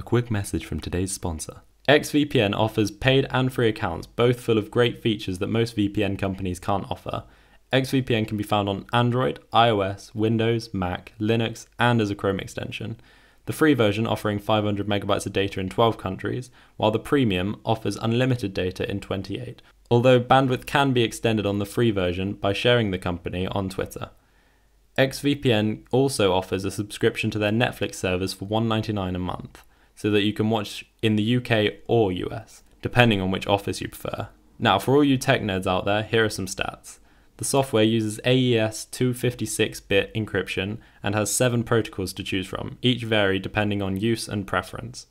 A quick message from today's sponsor. XVPN offers paid and free accounts, both full of great features that most VPN companies can't offer. XVPN can be found on Android, iOS, Windows, Mac, Linux, and as a Chrome extension. The free version offering 500 megabytes of data in 12 countries, while the premium offers unlimited data in 28. Although bandwidth can be extended on the free version by sharing the company on Twitter. XVPN also offers a subscription to their Netflix service for $1.99 a month so that you can watch in the UK or US, depending on which office you prefer. Now, for all you tech nerds out there, here are some stats. The software uses AES 256 bit encryption and has seven protocols to choose from, each vary depending on use and preference.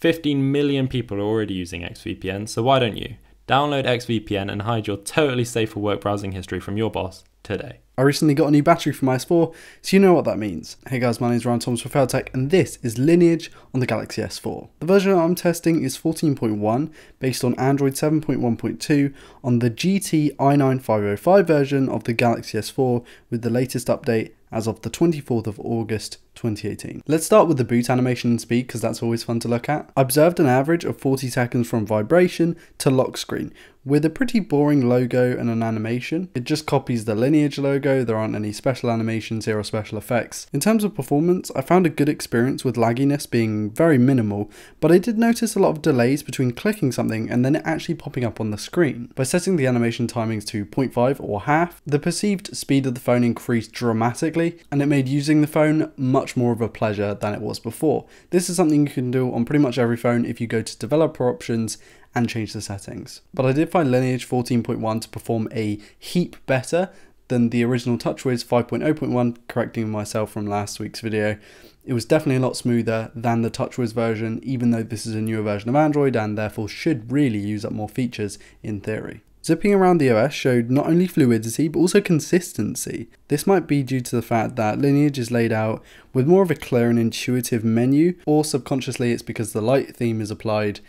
15 million people are already using XVPN, so why don't you? Download XVPN and hide your totally safe for work browsing history from your boss today. I recently got a new battery for my S4, so you know what that means. Hey guys, my name is Ryan Thomas from Failtech, and this is Lineage on the Galaxy S4. The version I'm testing is 14.1, based on Android 7.1.2, on the GT i9505 version of the Galaxy S4 with the latest update as of the 24th of August 2018. Let's start with the boot animation and speed because that's always fun to look at. I observed an average of 40 seconds from vibration to lock screen with a pretty boring logo and an animation. It just copies the lineage logo, there aren't any special animations here or special effects. In terms of performance, I found a good experience with lagginess being very minimal, but I did notice a lot of delays between clicking something and then it actually popping up on the screen. By setting the animation timings to 0.5 or half, the perceived speed of the phone increased dramatically and it made using the phone much more of a pleasure than it was before. This is something you can do on pretty much every phone if you go to developer options and change the settings. But I did find Lineage 14.1 to perform a heap better than the original TouchWiz 5.0.1, correcting myself from last week's video. It was definitely a lot smoother than the TouchWiz version, even though this is a newer version of Android and therefore should really use up more features in theory. Zipping around the OS showed not only fluidity but also consistency. This might be due to the fact that Lineage is laid out with more of a clear and intuitive menu, or subconsciously it's because the light theme is applied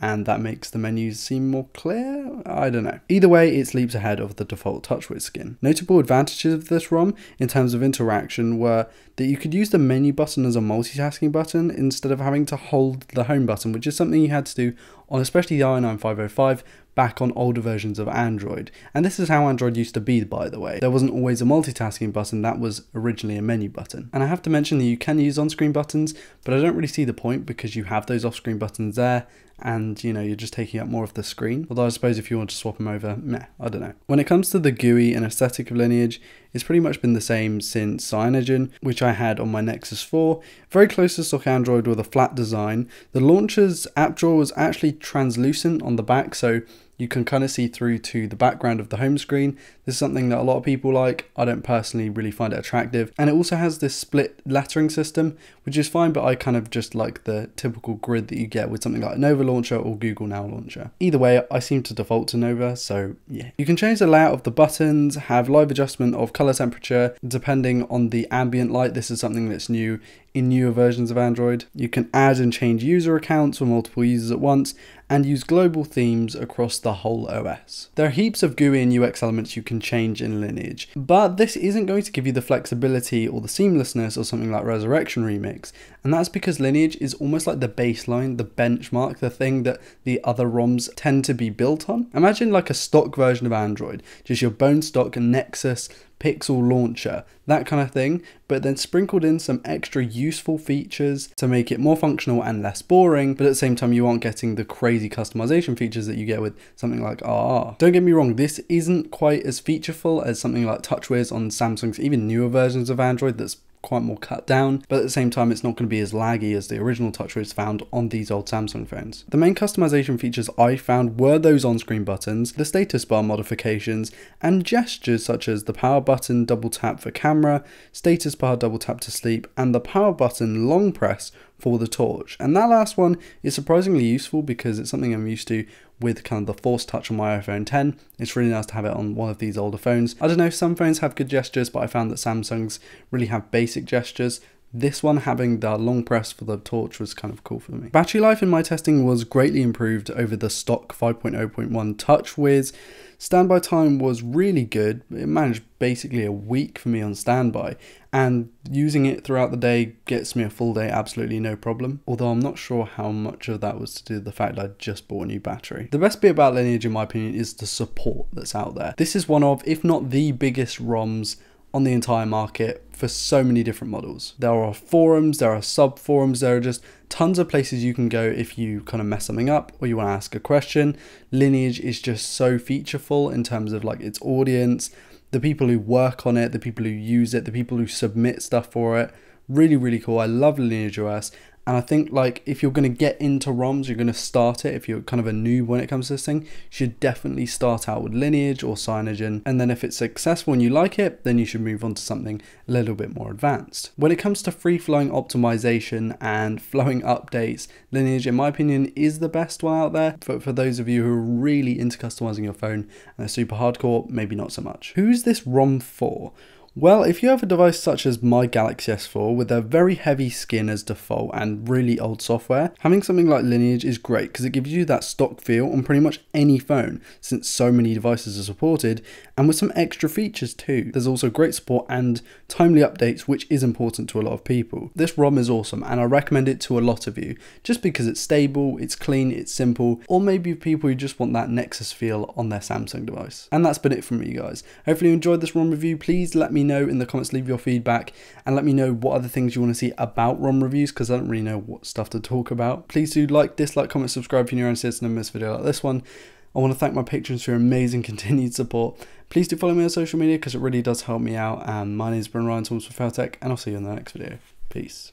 and that makes the menus seem more clear? I don't know. Either way, it's leaps ahead of the default TouchWiz skin. Notable advantages of this ROM in terms of interaction were that you could use the menu button as a multitasking button instead of having to hold the home button, which is something you had to do on especially the i9505 back on older versions of Android. And this is how Android used to be, by the way. There wasn't always a multitasking button, that was originally a menu button. And I have to mention that you can use on-screen buttons, but I don't really see the point because you have those off-screen buttons there and you know you're just taking up more of the screen although i suppose if you want to swap them over meh i don't know when it comes to the gui and aesthetic of lineage it's pretty much been the same since cyanogen which i had on my nexus 4 very close to stock android with a flat design the launcher's app drawer was actually translucent on the back so you can kind of see through to the background of the home screen. This is something that a lot of people like. I don't personally really find it attractive. And it also has this split lettering system, which is fine, but I kind of just like the typical grid that you get with something like Nova Launcher or Google Now Launcher. Either way, I seem to default to Nova, so yeah. You can change the layout of the buttons, have live adjustment of color temperature, depending on the ambient light. This is something that's new in newer versions of Android. You can add and change user accounts for multiple users at once and use global themes across the whole OS. There are heaps of GUI and UX elements you can change in Lineage, but this isn't going to give you the flexibility or the seamlessness or something like Resurrection Remix, and that's because Lineage is almost like the baseline, the benchmark, the thing that the other ROMs tend to be built on. Imagine like a stock version of Android, just your bone stock Nexus Pixel Launcher, that kind of thing, but then sprinkled in some extra useful features to make it more functional and less boring, but at the same time you aren't getting the crazy customization features that you get with something like RR. Don't get me wrong, this isn't quite as featureful as something like TouchWiz on Samsung's even newer versions of Android that's quite more cut down, but at the same time it's not going to be as laggy as the original TouchWiz found on these old Samsung phones. The main customization features I found were those on-screen buttons, the status bar modifications, and gestures such as the power button double tap for camera, status bar double tap to sleep, and the power button long press for the torch. And that last one is surprisingly useful because it's something I'm used to with kind of the force touch on my iPhone 10. It's really nice to have it on one of these older phones. I don't know, some phones have good gestures, but I found that Samsung's really have basic gestures this one having the long press for the torch was kind of cool for me. Battery life in my testing was greatly improved over the stock 5.0.1 Touch Standby time was really good. It managed basically a week for me on standby and using it throughout the day gets me a full day absolutely no problem. Although I'm not sure how much of that was to do with the fact that I just bought a new battery. The best bit about Lineage in my opinion is the support that's out there. This is one of, if not the biggest ROMs on the entire market for so many different models. There are forums, there are sub forums, there are just tons of places you can go if you kind of mess something up or you want to ask a question. Lineage is just so featureful in terms of like its audience, the people who work on it, the people who use it, the people who submit stuff for it. Really, really cool. I love Lineage OS. And I think like if you're gonna get into ROMs, you're gonna start it. If you're kind of a noob when it comes to this thing, you should definitely start out with Lineage or Cyanogen. And then if it's successful and you like it, then you should move on to something a little bit more advanced. When it comes to free-flowing optimization and flowing updates, Lineage, in my opinion, is the best one out there. But for those of you who are really into customizing your phone and are super hardcore, maybe not so much. Who's this ROM for? Well, if you have a device such as my Galaxy S4 with a very heavy skin as default and really old software, having something like Lineage is great because it gives you that stock feel on pretty much any phone since so many devices are supported and with some extra features too. There's also great support and timely updates which is important to a lot of people. This ROM is awesome and I recommend it to a lot of you just because it's stable, it's clean, it's simple, or maybe people who just want that Nexus feel on their Samsung device. And that's been it from me guys. Hopefully you enjoyed this ROM review, please let me me know in the comments, leave your feedback, and let me know what other things you want to see about ROM reviews because I don't really know what stuff to talk about. Please do like, dislike, comment, subscribe if you're new and citizen and miss video like this one. I want to thank my patrons for your amazing continued support. Please do follow me on social media because it really does help me out. And my name is Ben Ryan Thomas from Feltech, and I'll see you in the next video. Peace.